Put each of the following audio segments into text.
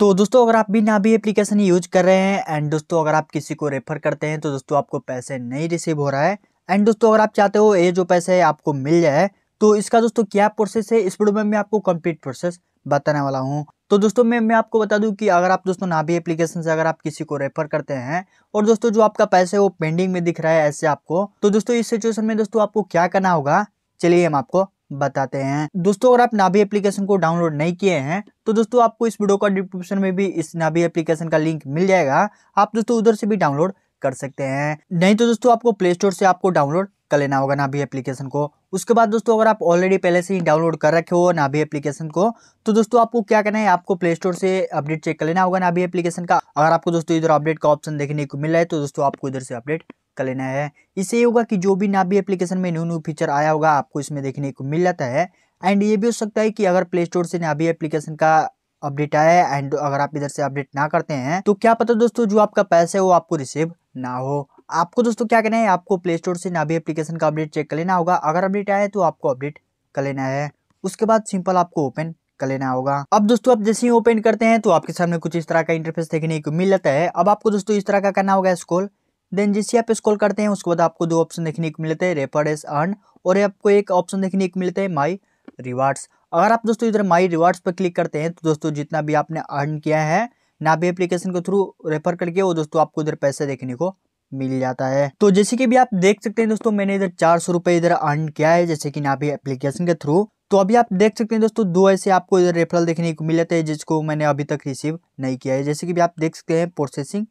तो दोस्तों अगर आप भी ना भी एप्लीकेशन यूज कर रहे हैं एंड दोस्तों अगर आप किसी को रेफर करते हैं तो दोस्तों आपको पैसे नहीं रिसीव हो रहा है एंड दोस्तों अगर आप चाहते हो ये जो पैसे आपको मिल जाए तो इसका दोस्तों क्या प्रोसेस है इस वीडियो में मैं आपको कंप्लीट प्रोसेस बताने वाला हूँ तो दोस्तों मैं मैं आपको बता दूं कि अगर आप दोस्तों ना भी एप्लीकेशन से अगर आप किसी को रेफर करते हैं और दोस्तों जो आपका पैसा है वो पेंडिंग में दिख रहा है ऐसे आपको तो दोस्तों इस सिचुएशन में दोस्तों आपको क्या करना होगा चलिए हम आपको बताते हैं दोस्तों अगर आप नाभी एप्लीकेशन को डाउनलोड नहीं किए हैं तो दोस्तों आपको इस वीडियो का डिस्क्रिप्शन में भी इस नाभी एप्लीकेशन का लिंक मिल जाएगा आप दोस्तों उधर से भी डाउनलोड कर सकते हैं नहीं तो दोस्तों आपको प्ले स्टोर से आपको डाउनलोड कर लेना होगा नाभी एप्लीकेशन को उसके बाद दोस्तों अगर आप ऑलरेडी पहले से ही डाउनलोड कर रखे हो नाभी एप्लीकेशन को तो दोस्तों आपको क्या करना है आपको प्ले स्टोर से अपडेट चेक कर लेना होगा नाभी एप्लीकेशन का अगर आपको दोस्तों इधर अपडेट का ऑप्शन देखने को मिल रहा है तो दोस्तों आपको इधर से अपडेट कर लेना है इससे ये होगा कि जो भी नाबी एप्लीकेशन में न्यू न्यू फीचर आया होगा आपको इसमें देखने को मिल जाता है एंड ये भी हो सकता है कि अगर प्ले स्टोर से नाबी एप्लीकेशन का अपडेट आया है एंड अगर आप इधर से अपडेट ना करते हैं तो क्या पता दोस्तों जो आपका पैसा है वो आपको रिसीव ना हो आपको दोस्तों क्या करना है आपको प्ले स्टोर से नाबी एप्लीकेशन का अपडेट चेक कर लेना होगा अगर अपडेट आया है तो आपको अपडेट कर लेना है उसके बाद सिंपल आपको ओपन कर लेना होगा अब दोस्तों आप जैसे ही ओपन करते हैं तो आपके सामने कुछ इस तरह का इंटरफेस देखने को मिल जाता है अब आपको दोस्तों इस तरह का करना होगा स्कोल देन जिसे आप स्कॉल करते हैं उसके बाद आपको दो ऑप्शन देखने को मिलते हैं रेफर एस अर्न और आपको एक ऑप्शन देखने को मिलते हैं माई रिवार्ड्स अगर आप दोस्तों इधर माई रिवार्ड्स पर क्लिक करते हैं तो दोस्तों जितना भी आपने अर्न किया है ना भी एप्लीकेशन के थ्रू रेफर करके वो दोस्तों आपको इधर पैसे देखने को मिल जाता है तो जैसे कि भी आप देख सकते हैं दोस्तों मैंने इधर चार सौ रुपये इधर अर्न किया है जैसे कि ना भी एप्लीकेशन के थ्रू तो अभी आप देख सकते हैं दोस्तों दो ऐसे आपको इधर रेफरल देखने को मिल जाते हैं जिसको मैंने अभी तक रिसीव नहीं किया है जैसे कि भी आप देख सकते हैं प्रोसेसिंग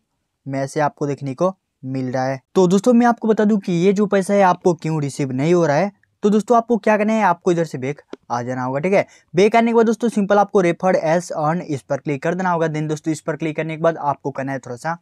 में ऐसे आपको देखने को मिल रहा है तो दोस्तों मैं आपको बता दूं कि ये जो पैसा है आपको क्यों रिसीव नहीं हो रहा है तो दोस्तों आपको क्या करना है आपको इधर से बेक आ जाना होगा ठीक है बेक आने के बाद दोस्तों सिंपल आपको रेफर एस अर्न इस पर क्लिक कर देना होगा देन दोस्तों इस पर क्लिक करने के बाद आपको करना है थोड़ा सा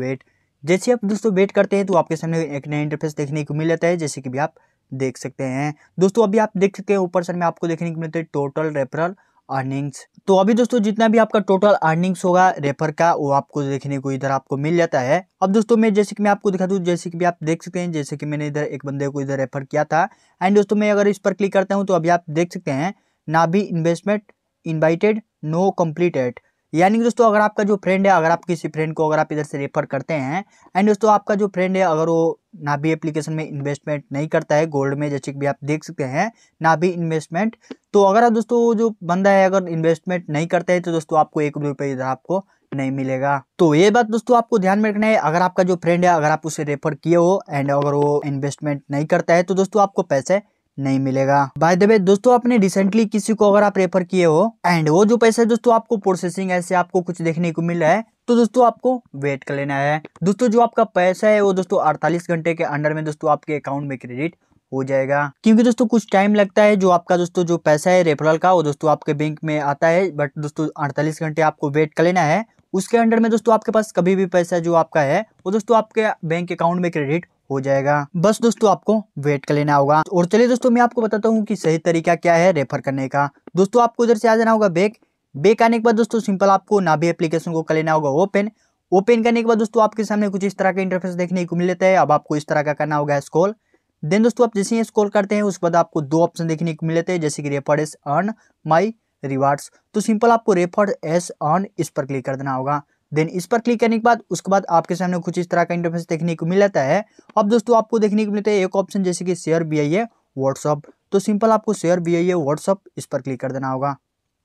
वेट जैसे आप दोस्तों वेट करते हैं तो आपके सामने एक नया इंटरफेस देखने को मिल जाता है जैसे कि भी आप देख सकते हैं दोस्तों अभी आप देख सकते हैं ऊपर सर में आपको देखने को मिलता है टोटल रेफरल अर्निंग्स तो अभी दोस्तों जितना भी आपका टोटल अर्निंग्स होगा रेफर का वो आपको देखने को इधर आपको मिल जाता है अब दोस्तों मैं जैसे कि मैं आपको दिखा दूँ जैसे कि भी आप देख सकते हैं जैसे कि मैंने इधर एक बंदे को इधर रेफर किया था एंड दोस्तों मैं अगर इस पर क्लिक करता हूँ तो अभी आप देख सकते हैं ना भी इन्वेस्टमेंट इन्वाइटेड नो कम्प्लीटेड यानी कि दोस्तों अगर आपका जो फ्रेंड है अगर आप किसी फ्रेंड को अगर आप इधर से रेफर करते हैं एंड दोस्तों आपका जो फ्रेंड है अगर वो ना भी एप्लीकेशन में इन्वेस्टमेंट नहीं करता है गोल्ड में जैसे कि भी आप देख सकते हैं ना भी इन्वेस्टमेंट तो अगर आप दोस्तों जो बंदा है अगर इन्वेस्टमेंट नहीं करते हैं तो दोस्तों आपको एक रुपये इधर आपको नहीं मिलेगा तो ये बात दोस्तों आपको ध्यान में रखना है अगर आपका जो फ्रेंड है अगर आप उसे रेफर किए हो एंड अगर वो इन्वेस्टमेंट नहीं करता है तो दोस्तों आपको पैसे नहीं मिलेगा बाय द वे दोस्तों आपने रिसेंटली किसी को अगर आप रेफर किए हो एंड वो जो पैसा दोस्तों आपको प्रोसेसिंग ऐसे आपको कुछ देखने को मिल रहा है तो दोस्तों आपको वेट कर लेना है दोस्तों जो आपका पैसा है वो दोस्तों 48 घंटे के अंडर में दोस्तों आपके अकाउंट में क्रेडिट हो जाएगा क्योंकि दोस्तों कुछ टाइम लगता है जो आपका दोस्तों जो पैसा है रेफरल का वो दोस्तों आपके बैंक में आता है बट दोस्तों अड़तालीस घंटे आपको वेट कर लेना है उसके अंडर में दोस्तों आपके पास कभी भी पैसा जो आपका है वो दोस्तों आपके बैंक अकाउंट में क्रेडिट हो जाएगा बस दोस्तों आपको वेट कर लेना होगा और चलिए दोस्तों मैं आपको बताता हूँ कि सही तरीका क्या है रेफर करने का दोस्तों आपको इधर से आ जाना होगा बेक बेक आने के बाद दोस्तों सिंपल आपको नाभी एप्लीकेशन को कर लेना होगा ओपन ओपन करने के बाद दोस्तों आपके सामने कुछ इस तरह का इंटरफेस देखने को मिल लेता है अब आपको इस तरह का करना होगा स्कॉल देन दोस्तों आप जैसे ही स्कोर करते हैं उसके बाद आपको दो ऑप्शन देखने को मिलते हैं जैसे कि रेफर एस अर्न माई रिवार्ड्स तो सिंपल आपको रेफर एस अर्न इस पर क्लिक कर देना होगा देन इस पर क्लिक करने के बाद उसके बाद आपके सामने कुछ इस तरह का इंटरफेस देखने को मिल जाता है अब दोस्तों आपको देखने को मिलता है एक ऑप्शन जैसे कि share via WhatsApp तो सिंपल आपको share via WhatsApp इस पर क्लिक कर देना होगा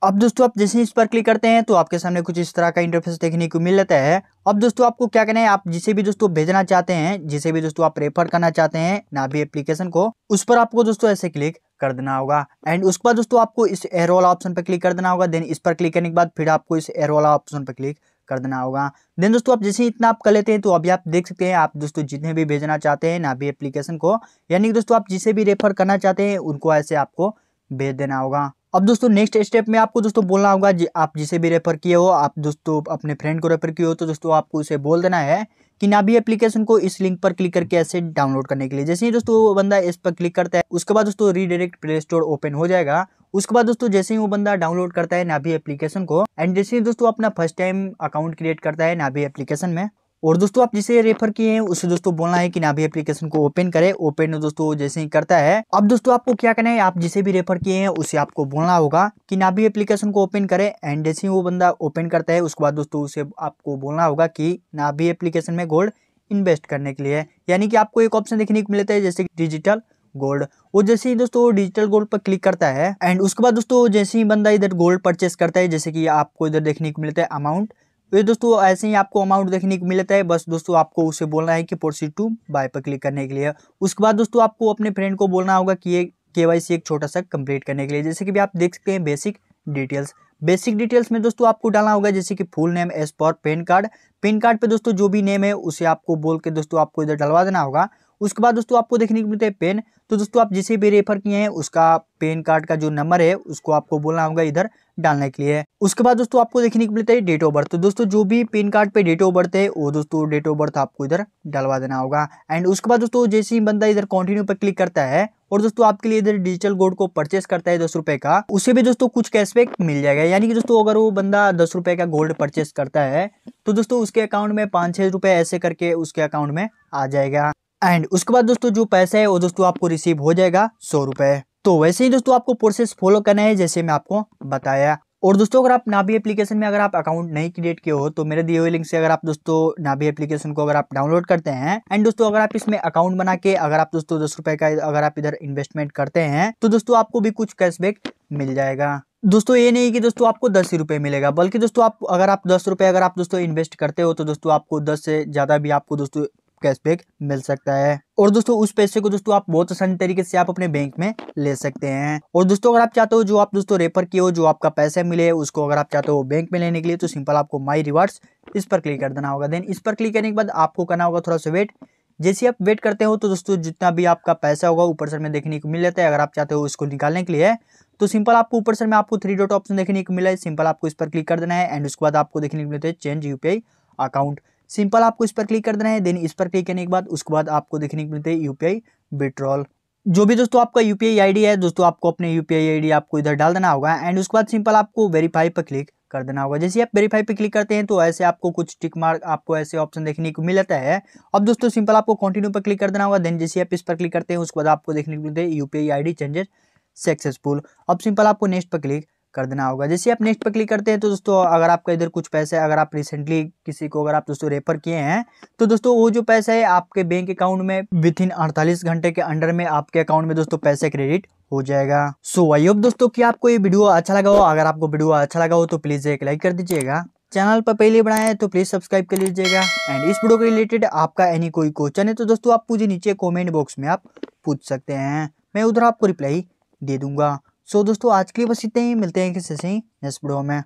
अब दोस्तों आप जैसे इस पर क्लिक करते हैं तो आपके सामने कुछ इस तरह का इंटरफेस देखने को मिल जाता है अब दोस्तों आपको क्या करना है आप जिसे भी दोस्तों भेजना चाहते हैं जिसे भी दोस्तों आप रेफर करना चाहते हैं ना भी एप्लीकेशन को उस पर आपको दोस्तों ऐसे क्लिक कर देना होगा एंड उसके बाद दोस्तों आपको इस एरोला ऑप्शन पर क्लिक कर देना होगा देन इस पर क्लिक करने के बाद फिर आपको इस वाला ऑप्शन पर क्लिक कर देना होगा देन दोस्तों आप जैसे इतना आप कर लेते हैं तो अभी आप देख सकते हैं आप दोस्तों जितने भी भेजना चाहते हैं ना भी एप्लीकेशन को यानी कि दोस्तों आप जिसे भी रेफर करना चाहते हैं उनको ऐसे आपको भेज देना होगा अब दोस्तों नेक्स्ट स्टेप में आपको दोस्तों बोलना होगा जी आप जिसे भी रेफर किए हो आप दोस्तों अपने फ्रेंड को रेफर किए हो तो दोस्तों आपको उसे बोल देना है कि नाभी एप्लीकेशन को इस लिंक पर क्लिक करके ऐसे डाउनलोड करने के लिए जैसे ही दोस्तों वो बंदा इस पर क्लिक करता है उसके बाद दोस्तों रीडायरेक्ट प्ले स्टोर ओपन हो जाएगा उसके बाद दोस्तों जैसे ही वो बंदा डाउनलोड करता है नाभी एप्लीकेशन को एंड जैसे ही दोस्तों अपना फर्स्ट टाइम अकाउंट क्रिएट करता है नाभी एप्लीकेशन में और दोस्तों आप जिसे रेफर किए हैं उसे दोस्तों बोलना है कि ना भी एप्लीकेशन को ओपन करे ओपन दोस्तों जैसे ही करता है अब दोस्तों आपको क्या करना है आप जिसे भी रेफर किए हैं उसे आपको बोलना होगा कि ना भी एप्लीकेशन को ओपन करे एंड जैसे ही वो बंदा ओपन करता है उसके बाद दोस्तों उसे आपको बोलना होगा कि ना भी एप्लीकेशन में गोल्ड इन्वेस्ट करने के लिए यानी कि आपको एक ऑप्शन देखने को मिलता है जैसे डिजिटल गोल्ड वो जैसे ही दोस्तों डिजिटल गोल्ड पर क्लिक करता है एंड उसके बाद दोस्तों जैसे ही बंदा इधर गोल्ड परचेस करता है जैसे कि आपको इधर देखने को मिलता है अमाउंट तो ये दोस्तों ऐसे ही आपको अमाउंट देखने को मिलता है बस दोस्तों आपको उसे बोलना है कि प्रोसीड टू बाय पर क्लिक करने के लिए उसके बाद दोस्तों आपको अपने फ्रेंड को बोलना होगा कि ये के एक छोटा सा कंप्लीट करने के लिए जैसे कि भी आप देख सकते हैं बेसिक डिटेल्स बेसिक डिटेल्स में दोस्तों आपको डालना होगा जैसे कि फुल नेम एस पर पेन कार्ड पेन कार्ड पे दोस्तों जो भी नेम है उसे आपको बोल के दोस्तों आपको इधर डलवा देना होगा उसके बाद दोस्तों आपको देखने को मिलता है पेन तो दोस्तों आप जिसे भी रेफर किए हैं उसका पेन कार्ड का जो नंबर है उसको आपको बोलना होगा इधर डालने के लिए उसके बाद दोस्तों आपको देखने को मिलता है डेट ऑफ बर्थ तो दोस्तों जो भी पेन कार्ड पे डेट ऑफ बर्थ है वो दोस्तों डेट ऑफ बर्थ आपको इधर डलवा देना होगा एंड उसके बाद दोस्तों जैसे ही बंदा इधर कंटिन्यू पर क्लिक करता है और दोस्तों आपके लिए इधर डिजिटल गोल्ड को परचेस करता है दस रुपए का उसे भी दोस्तों कुछ कैशबैक मिल जाएगा यानी कि दोस्तों अगर वो बंदा दस रुपए का गोल्ड परचेस करता है तो दोस्तों उसके अकाउंट में पाँच छह रुपए ऐसे करके उसके अकाउंट में आ जाएगा एंड उसके बाद दोस्तों जो पैसा है वो दोस्तों आपको रिसीव हो जाएगा सौ रुपए तो वैसे ही दोस्तों आपको प्रोसेस फॉलो करना है जैसे मैं आपको बताया और दोस्तों अगर आप नाभी एप्लीकेशन में अगर आप अकाउंट नहीं क्रिएट किए हो तो मेरे दिए हुए लिंक से अगर आप दोस्तों नाभी एप्लीकेशन को अगर आप डाउनलोड करते हैं एंड दोस्तों अगर आप इसमें अकाउंट बना के अगर आप दोस्तों दस रुपए का अगर आप इधर इन्वेस्टमेंट करते हैं तो दोस्तों आपको भी कुछ कैशबैक मिल जाएगा दोस्तों ये नहीं कि दोस्तों आपको दस ही रुपये मिलेगा बल्कि दोस्तों आप अगर आप दस रुपये अगर आप दोस्तों इन्वेस्ट करते हो तो दोस्तों आपको दस से ज़्यादा भी आपको दोस्तों कैशबैक मिल सकता है और दोस्तों उस पैसे को दोस्तों आप बहुत आसानी तरीके से आप अपने बैंक में ले सकते हैं और दोस्तों अगर आप चाहते हो जो आप दोस्तों रेफर किए हो जो आपका पैसा मिले उसको अगर आप चाहते हो बैंक में लेने के लिए तो सिंपल आपको माई रिवार्ड्स इस पर क्लिक कर देना होगा देन इस पर क्लिक करने के बाद आपको करना होगा थोड़ा सा वेट जैसे आप वेट करते हो तो दोस्तों जितना भी आपका पैसा होगा ऊपर सर में देखने को मिल जाता है अगर आप चाहते हो इसको निकालने के लिए तो सिंपल आपको ऊपर सर में आपको थ्री डॉट ऑप्शन देखने को मिला है सिंपल आपको इस पर क्लिक कर देना है एंड उसके बाद आपको देखने को मिलता है चेंज यूपीआई अकाउंट सिंपल आपको इस पर क्लिक कर देना है देन इस पर क्लिक करने के बाद उसके बाद आपको देखने को मिलते हैं यूपीआई विड्रॉल जो भी दोस्तों आपका यूपीआई आईडी है दोस्तों आपको अपने यूपीआई आईडी आपको इधर डाल देना होगा एंड उसके बाद सिंपल आपको वेरीफाई पर क्लिक कर देना होगा जैसे आप वेरीफाई पर क्लिक करते हैं तो ऐसे आपको कुछ टिक मार्क आपको ऐसे ऑप्शन देखने को मिलता है अब दोस्तों सिंपल आपको कंटिन्यू पर क्लिक कर देना होगा देन जैसे आप इस पर क्लिक करते हैं उसके बाद आपको देखने को मिलते हैं UPI ID changes successful अब सिंपल आपको नेक्स्ट पर क्लिक कर देना होगा जैसे आप नेक्स्ट पर क्लिक करते हैं तो दोस्तों अगर आपका इधर कुछ पैसे अगर आप रिसेंटली किसी को अगर आप दोस्तों रेफर किए हैं तो दोस्तों वो जो पैसा है आपके बैंक अकाउंट में विद इन अड़तालीस घंटे के अंडर में आपके अकाउंट में दोस्तों पैसे क्रेडिट हो जाएगा सो आई होप दोस्तों की आपको ये वीडियो अच्छा लगा हो अगर आपको वीडियो अच्छा लगा हो तो प्लीज़ एक लाइक कर दीजिएगा चैनल पर पहले बनाए तो प्लीज़ सब्सक्राइब कर लीजिएगा एंड इस वीडियो के रिलेटेड आपका एनी कोई क्वेश्चन है तो दोस्तों आप मुझे नीचे कमेंट बॉक्स में आप पूछ सकते हैं मैं उधर आपको रिप्लाई दे दूंगा सो दोस्तों आज के लिए बस इतने ही मिलते हैं किसी से ही नेक्स्ट वीडियो में